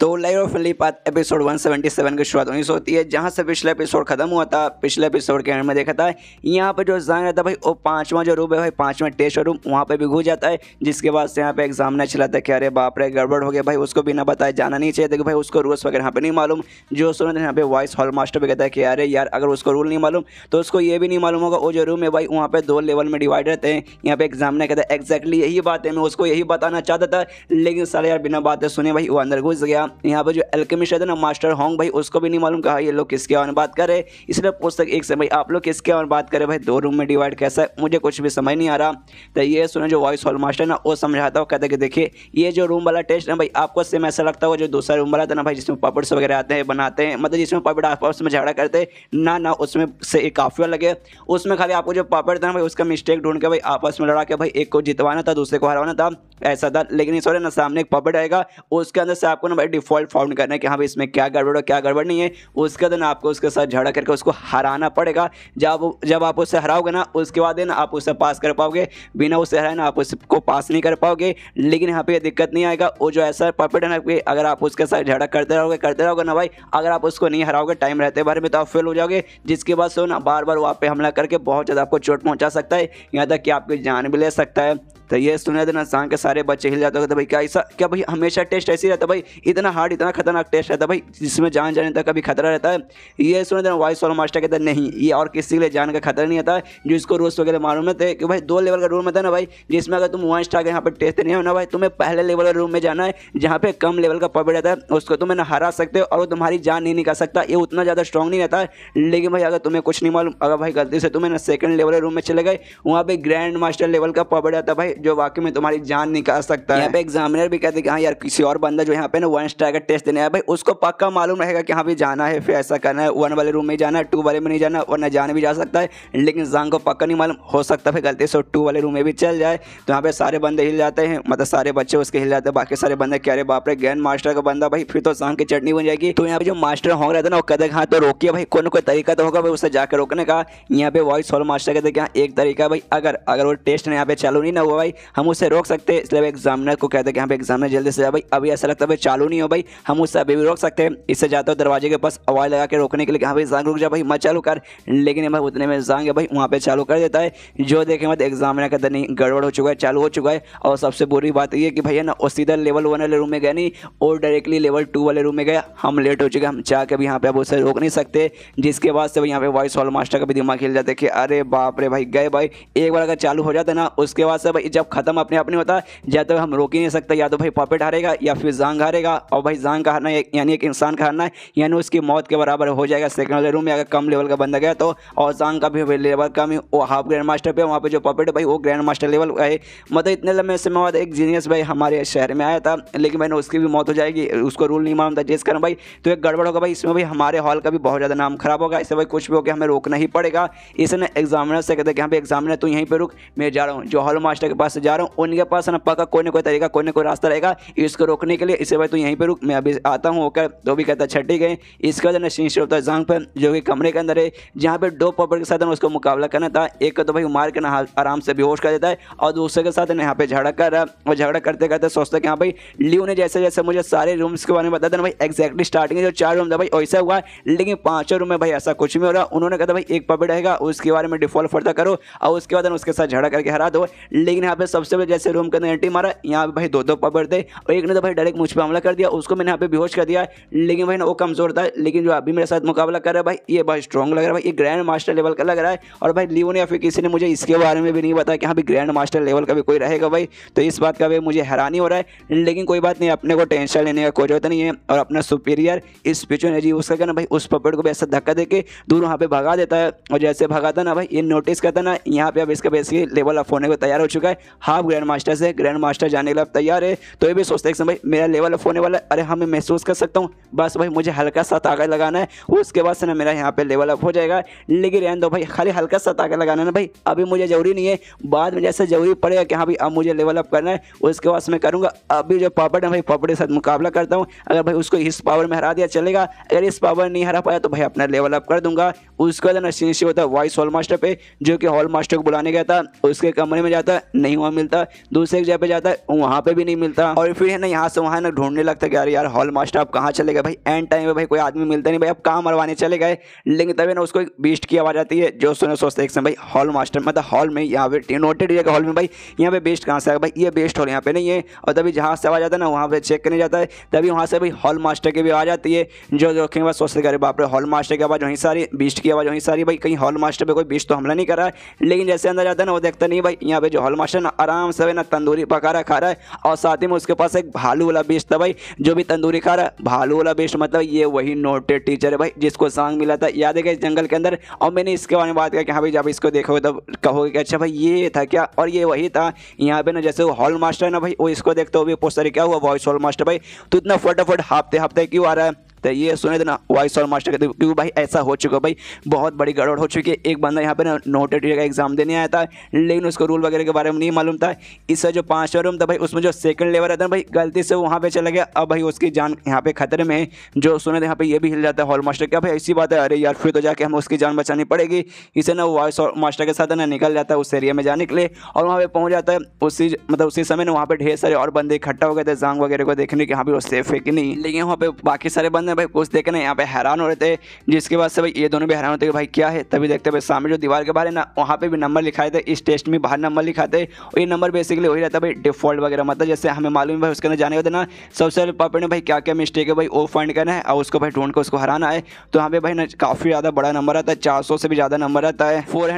तो live of लिपात episode 177 की शुरुआत उन्हीं से होती है जहाँ से पिछला एपिसोड खत्म हुआ था पिछले एपिसोड के एंड में देखा था यहाँ पर जो एग्जाम रहता है भाई वो पाँचवा जो रूम है भाई पाँचवा टेस्ट रूम वहाँ पर भी घुस जाता है जिसके बाद से यहाँ पे एग्जाम नहीं चला था कि अरे बाप रे गड़बड़ हो गया भाई उसको बिना बताए जाना नहीं चाहिए था भाई उसको रूल्स वगैरह यहाँ पर नहीं मालूम जो सुनो यहाँ पे वॉइस हॉल मास्टर भी कहता है कि अरे यार अगर उसको रूल नहीं मालूम तो उसको ये भी नहीं मालूम होगा वो जो रूम है भाई वहाँ पर दो लेवल में डिवाइड रहते हैं यहाँ पे एग्जाम ने कहता है एक्जैक्टली यही बात है मैं उसको यही बताना चाहता था लेकिन सारे यार बिना बातें सुने भाई वो अंदर घुस गया यहाँ पर जो एल्केमी शायद ना मास्टर होंग भाई उसको भी नहीं मालूम कहा ये लोग किसके बारे में बात कर रहे इसलिए पुस्तक एक से भाई आप लोग किसके बारे में बात करें भाई दो रूम में डिवाइड कैसा है मुझे कुछ भी समझ नहीं आ रहा तो ये सुनो जो वॉइस हॉल मास्टर ना वो समझाता हूँ कहते कि देखिए ये जो रूम वाला टेस्ट ना भाई आपको सेम ऐसा लगता हो जो दूसरा रूम वाला था ना भाई जिसमें पापड़ वगैरह आते हैं बनाते हैं मतलब जिसमें पापड़ आपस में झगड़ा करते ना ना उसमें से एक काफी लगे उसमें खाली आपको जो पापड़ था ना भाई उसका मिस्टेक ढूंढ के भाई आपस में लड़ा के भाई एक को जितवाना था दूसरे को हराना था ऐसा था लेकिन इस ना सामने एक पापड़ आएगा उसके अंदर से आपको ना भाई फॉल्ट फाउंड करना है कि हाँ भाई इसमें क्या गड़बड़ है क्या गड़बड़ नहीं है उसके दिन आपको उसके साथ झगड़ा करके उसको हराना पड़ेगा जब जब आप उसे हराओगे ना उसके बाद ना आप उसे पास कर पाओगे बिना उसे हराए ना आप उसको पास नहीं कर पाओगे लेकिन यहाँ पर दिक्कत नहीं आएगा वो जो ऐसा पर्फेक्ट है ना कि अगर आप उसके साथ झड़क करते रहोगे करते रहोगे ना भाई अगर आप उसको नहीं हराओगे टाइम रहते बारे में तो आप फेल हो जाओगे जिसके बाद सो ना बार बार वहाँ पे हमला करके बहुत ज़्यादा आपको चोट पहुँचा सकता है यहाँ तक कि आपकी जान भी ले सकता है तो ये सुने देना तो सांग के सारे बच्चे हिल जाते होते तो भाई क्या ऐसा क्या भाई हमेशा टेस्ट ऐसे ही रहता भाई इतना हार्ड इतना खतरनाक टेस्ट रहता भाई जिसमें जान जाने तक कभी खतरा रहता है ये सुने देना वॉइस वाला मास्टर कहता नहीं ये और किसी के लिए जान का खतरा नहीं आता जो जिसको रूल्स वगैरह मालूम थे कि भाई दो लेवल का रूम होता था ना भाई जिसमें अगर तुम वन स्टार यहाँ पर टेस्ट नहीं होना भाई तुम्हें पहले लेवल के रूम में जाना है जहाँ पे कम लेवल का पॉपिट रहता है उसको तुम्हें ना हरा सकते हो और वो तुम्हारी जान नहीं निकाल सकता ये उतना ज़्यादा स्ट्रॉन्ग नहीं रहता है लेकिन भाई अगर तुम्हें कुछ नहीं मालूम अगर भाई गलती से तुम्हें ना सेकंड लेवल के रूम में चले गए वहाँ पर ग्रैंड मास्टर लेवल का पॉपिट रहता है भाई जो वाकई में तुम्हारी जान निकाल सकता है यहाँ पे एग्जामिनर भी कहते हैं कि हाँ यार किसी और बंदा जो यहाँ पे ना वन स्टार का टेस्ट देने भाई उसको पक्का मालूम रहेगा कि हाँ भी जाना है फिर ऐसा करना है वन वाले रूम में जाना है टू वाले में नहीं जाना वरना जान भी जा सकता है लेकिन जान को पक्का नहीं मालूम हो सकता फिर गलती से टू वाले रूम में भी चल जाए तो यहाँ पे सारे बंदे हिल जाते हैं मतलब सारे बच्चे उसके हिल जाते हैं बाकी सारे बंदे कह रहे बाप रे गैन मास्टर का बंदा भाई फिर तो सांग की चटनी बन जाएगी तो यहाँ पे जो मास्टर होंगे रहते ना वो कहते हाँ तो रोकिए भाई कोई ना कोई तरीका तो होगा भाई उसे जाकर रोकने का यहाँ पे वॉइस हॉल मास्टर कहते हैं हाँ, एक तरीका भाई अगर अगर वो टेस्ट यहाँ पे चालू नहीं ना हुआ भाई हम उसे रोक सकते हैं इसलिए एग्जामिनर को कहते हैं कि यहाँ पे एग्जामिनर जल्दी से जाए भाई अभी ऐसा लगता है भाई चालू नहीं हो भाई हम उससे अभी भी रोक सकते हैं इससे जाता हूँ दरवाजे के पास आवाज़ लगा के रोकने के लिए हाँ भाई जांग रुक जाए भाई मत चालू कर लेकिन भाई उतने में जांग भाई वहाँ पर चालू कर देता है जो देखे मत एग्जामिनर का नहीं गड़बड़ हो चुका है चालू हो चुका है और सबसे बुरी बात यह कि भैया ना वो सीधा लेवल वन वाले रूम में गए नहीं और डायरेक्टली लेवल टू वाले रूम में गए हम लेट हो चुके हम चाह के भी यहाँ पे अब उसे रोक नहीं सकते जिसके बाद से यहाँ पे वॉइस हॉल मास्टर का भी दिमाग खेल जाते कि अरे बाप रे भाई गए भाई एक बार अगर चालू हो जाता ना उसके बाद से भाई जब खत्म अपने आप नहीं होता या तो हम रोक ही नहीं सकते या तो भाई पॉपेट हारेगा या फिर जांग हारेगा और भाई जांग का हारना यानी एक इंसान का हारना यानी उसकी मौत के बराबर हो जाएगा सेकंड रूम में अगर कम लेवल का बंदा गया तो और जांग का भी लेवल कम ही वो हाफ ग्रैंड मास्टर पर वहाँ पर जो पॉपेट है भाई वो ग्रैंड मास्टर लेवल है मतलब इतने लंबे समय बाद एक जीनियस भाई हमारे शहर में आया था लेकिन मैंने उसकी भी मौत हो जाएगी उसको रूल नहीं मानता जिस कारण भाई तो एक गड़बड़ होगा भाई इसमें भाई हमारे हॉल का भी बहुत ज़्यादा नाम खराब होगा इससे भाई कुछ भी होकर हमें रोकना ही पड़ेगा इसने एग्जामिनर से कहते हैं कि यहाँ पे एग्जामिनर तो यहीं पर रुक मैं जा रहा हूँ जो हॉल मास्टर पास जा रहा हूँ उनके पास ना पक्का कोई ना कोई तरीका कोई ना कोई रास्ता रहेगा इसको रोकने के लिए इसे भाई तो यहीं पर रुक मैं अभी आता हूँ होकर तो भी कहता छठी गए इसके बाद ना शुरू होता है जंग पर जो कि कमरे के अंदर है जहाँ पर दो पॉपर के साथ उसको मुकाबला करना था एक तो भाई मार के ना आराम से बेहोश कर देता है और दूसरे के साथ यहाँ पे झगड़ा कर रहा है और झगड़ा करते करते सोचता है कि हाँ भाई लियो ने जैसे जैसे मुझे सारे रूम्स के बारे में बताया था भाई एक्जैक्टली स्टार्टिंग जो चार रूम था भाई ऐसा हुआ लेकिन पाँचों रूम में भाई ऐसा कुछ नहीं हो रहा उन्होंने कहा भाई एक पॉपर रहेगा उसके बारे में डिफॉल्ट फर्दा करो और उसके बाद उसके साथ झगड़ा करके हरा दो लेकिन यहाँ पे सबसे पहले जैसे रूम के अंदर एंट्री मारा यहाँ पे भाई दो दो पकड़ थे और एक ने तो भाई डायरेक्ट मुझ पर हमला कर दिया उसको मैंने यहाँ पे बेहोश कर दिया लेकिन भाई ना वो कमजोर था लेकिन जो अभी मेरे साथ मुकाबला कर रहा है भाई ये भाई स्ट्रॉन्ग लग रहा है भाई ये ग्रैंड मास्टर लेवल का लग रहा है और भाई लियो ने या फिर किसी ने मुझे इसके बारे में भी नहीं बताया कि हाँ भाई ग्रैंड मास्टर लेवल का भी कोई रहेगा भाई तो इस बात का भी मुझे हैरानी हो रहा है लेकिन कोई बात नहीं अपने को टेंशन लेने का कोई जरूरत नहीं है और अपना सुपीरियर इस पिचुअन एजी उसका कहना भाई उस पपेट को भी ऐसा धक्का दे के दूर वहाँ पे भगा देता है और जैसे भगाता ना भाई ये नोटिस करता ना यहाँ पे अब इसका बेसिकली लेवल अप होने को तैयार हो चुका है हाफ ग्रैंड मास्टर से ग्रैंड मास्टर जाने के लिए तैयार है तो ये भी सोचते हैं भाई मेरा लेवल अप होने वाला है अरे हाँ मैं महसूस कर सकता हूँ बस भाई मुझे हल्का सा ताकत लगाना है उसके बाद से ना मेरा यहाँ पे लेवल अप हो जाएगा लेकिन रहने दो भाई खाली हल्का सा ताकत लगाना ना भाई अभी मुझे ज़रूरी नहीं है बाद में जैसे ज़रूरी पड़ेगा कि हाँ भाई अब मुझे लेवल अप करना है उसके बाद मैं करूँगा अभी जो पापड़ है भाई पापड़ के साथ मुकाबला करता हूँ अगर भाई उसको इस पावर में हरा दिया चलेगा अगर इस पावर नहीं हरा पाया तो भाई अपना लेवल अप कर दूंगा उसके बाद ना सीनियर होता है वॉइस हॉल मास्टर पे जो कि हॉल मास्टर को बुलाने गया था उसके कमरे में जाता नहीं नहीं वहाँ मिलता दूसरे एक जगह पर जाता है वहाँ पर भी नहीं मिलता और फिर है ना यहाँ से वहाँ ना ढूंढने लगता कि यार यार हॉल मास्टर आप कहाँ चले गए भाई एंड टाइम में भाई कोई आदमी मिलता नहीं भाई आप कहाँ मरवाने चले गए लेकिन तभी ना उसको एक बीस्ट की आवाज़ आती है जो सुनो सोचते एक समय भाई हॉल मास्टर मतलब हॉल में यहाँ पे नोटेड जगह हॉल में भाई यहाँ पे बेस्ट कहाँ से आया भाई ये बेस्ट हॉल यहाँ पे नहीं है और तभी जहाँ से आवाज़ आता है ना वहाँ पे चेक करने जाता है तभी वहाँ से भाई हॉल मास्टर की भी आवाज़ आती है जो जोखे बस सोचते अरे बाप रे हॉल मास्टर की आवाज़ वहीं सारी बीस्ट की आवाज़ वहीं सारी भाई कहीं हॉल मास्टर पर कोई बीस्ट तो हमला नहीं कर रहा है लेकिन जैसे अंदर जाता है ना वो देखता नहीं भाई यहाँ पे जो हॉल मास्टर है ना आराम से ना तंदूरी पका रहा खा रहा है और साथ ही में उसके पास एक भालू वाला बेस्ट था भाई जो भी तंदूरी खा रहा है भालू वाला बेस्ट मतलब ये वही नोटेड टीचर है भाई जिसको सांग मिला था याद है इस जंगल के अंदर और मैंने इसके बारे में बात किया कि हाँ भाई जब इसको देखोगे तब कहोगे कि अच्छा भाई ये था क्या और ये वही था यहाँ पे ना जैसे वो हॉल मास्टर है ना भाई वो इसको देखते हो भी पोस्टर क्या हुआ वॉइस हॉल मास्टर भाई तो इतना फटाफट हाफते हाफते क्यों आ रहा है तो ये सुने थे तो ना वॉइस और मास्टर कहते क्योंकि भाई ऐसा हो चुका भाई बहुत बड़ी गड़बड़ हो चुकी है एक बंदा यहाँ पर ना नोटेड का एग्जाम देने आया था लेकिन उसको रूल वगैरह के बारे में नहीं मालूम था इससे जो पाँचवा रूम था भाई उसमें जो सेकंड लेवल रहता है भाई गलती से वहाँ पर चला गया अब भाई उसकी जान यहाँ पे खतरे में है जो सुने थे तो यहाँ पे ये भी हिल जाता है हॉल मास्टर क्या भाई ऐसी बात है अरे यार फिर तो जाके हमें उसकी जान बचानी पड़ेगी इसे ना वॉइस और मास्टर के साथ ना निकल जाता है उस एरिया में जाने के लिए और वहाँ पर पहुँच जाता है उसी मतलब उसी समय ना वहाँ पर ढेर सारे और बंदे इकट्ठा हो गए थे जांग वगैरह को देखने के यहाँ पर वो सेफ है कि नहीं लेकिन वहाँ पे बाकी सारे बंदे ने भाई कुछ देखे ना यहाँ पे हैरान हो रहे थे जिसके बाद से भाई ये दोनों भी हैरान होते भाई क्या है तभी देखते भाई सामने जो दीवार के बाहर है ना वहाँ पे भी नंबर लिखाए थे इस टेस्ट में बाहर नंबर लिखाते और ये नंबर बेसिकली वही रहता भाई डिफॉल्ट वगैरह मतलब जैसे हमें मालूम है भाई उसके अंदर जाने होते ना सबसे पहले पापा ने भाई क्या क्या मिस्टेक है भाई वो फाइंड करना है और उसको भाई ढूंढ कर उसको हराना है तो यहाँ पे भाई ना काफ़ी ज़्यादा बड़ा नंबर आता है चार से भी ज़्यादा नंबर आता है फोर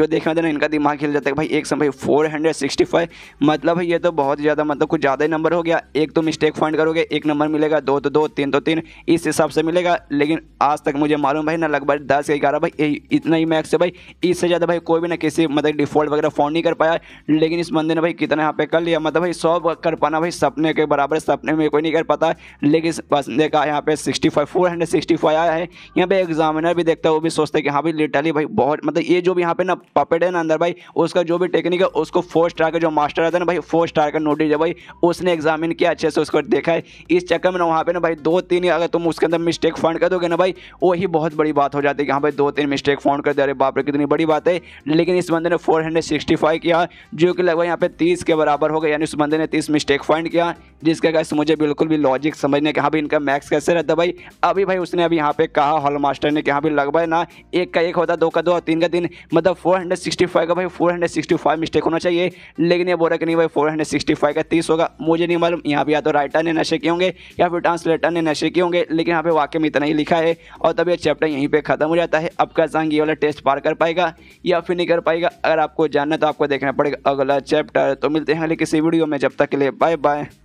जो देखना था ना इनका दिमाग हिल जाता है भाई एक समय मतलब भाई फोर मतलब ये तो बहुत ज़्यादा मतलब कुछ ज़्यादा ही नंबर हो गया एक तो मिस्टेक फाइंड करोगे एक नंबर मिलेगा दो तो दो तीन तो तीन तीन इस हिसाब से मिलेगा लेकिन आज तक मुझे मालूम भाई ना लगभग दस या ग्यारह भाई इतना ही मैक्स है भाई इससे ज़्यादा भाई कोई भी ना किसी मतलब डिफॉल्ट वगैरह फोन नहीं कर पाया लेकिन इस बंदे ने भाई कितना यहाँ पे कर लिया मतलब भाई सौ कर पाना भाई सपने के बराबर सपने में कोई नहीं कर पाता लेकिन इस बंदे का यहाँ पे sixty five four hundred sixty five आया है यहाँ पे एग्जामिनर भी देखता है वो भी सोचते है कि हाँ भाई लिटरली भाई बहुत मतलब ये जो भी यहाँ पे ना पपेट है ना अंदर भाई उसका जो भी टेक्निक है उसको फोर स्टार का जो मास्टर आता है ना भाई फोर स्टार का नोटिस है भाई उसने एग्जामिन किया अच्छे से उसको देखा है इस चक्कर में ना वहाँ पे ना भाई दो तीन लेकिन अगर तुम उसके अंदर मिस्टेक फाउंड कर दोगे ना भाई वही बहुत बड़ी बात हो जाती है कि हाँ भाई दो तीन मिस्टेक फाउंड कर दे अरे बाप रे कितनी बड़ी बात है लेकिन इस बंदे ने फोर किया जो कि लगभग यहाँ पे तीस के बराबर हो गया यानी उस बंदे ने तीस मिस्टेक फाइंड किया जिसके गैस मुझे बिल्कुल भी लॉजिक समझने का हाँ भाई इनका मैक्स कैसे रहता भाई अभी भाई उसने अभी यहाँ पे कहा हॉल मास्टर ने कि हाँ भाई लगभग ना एक का एक होता दो का दो और तीन का तीन मतलब फोर का भाई फोर मिस्टेक होना चाहिए लेकिन ये बोला कि नहीं भाई फोर का तीस होगा मुझे नहीं मालूम यहाँ पे या तो राइटर ने नशे किए होंगे या फिर ट्रांसलेटर ने नशे लिखे होंगे लेकिन यहाँ पे वाक्य में इतना ही लिखा है और तब यह चैप्टर यहीं पे ख़त्म हो जाता है अब का ये वाला टेस्ट पार कर पाएगा या फिर नहीं कर पाएगा अगर आपको जानना तो आपको देखना पड़ेगा अगला चैप्टर तो मिलते हैं अगले किसी वीडियो में जब तक के लिए बाय बाय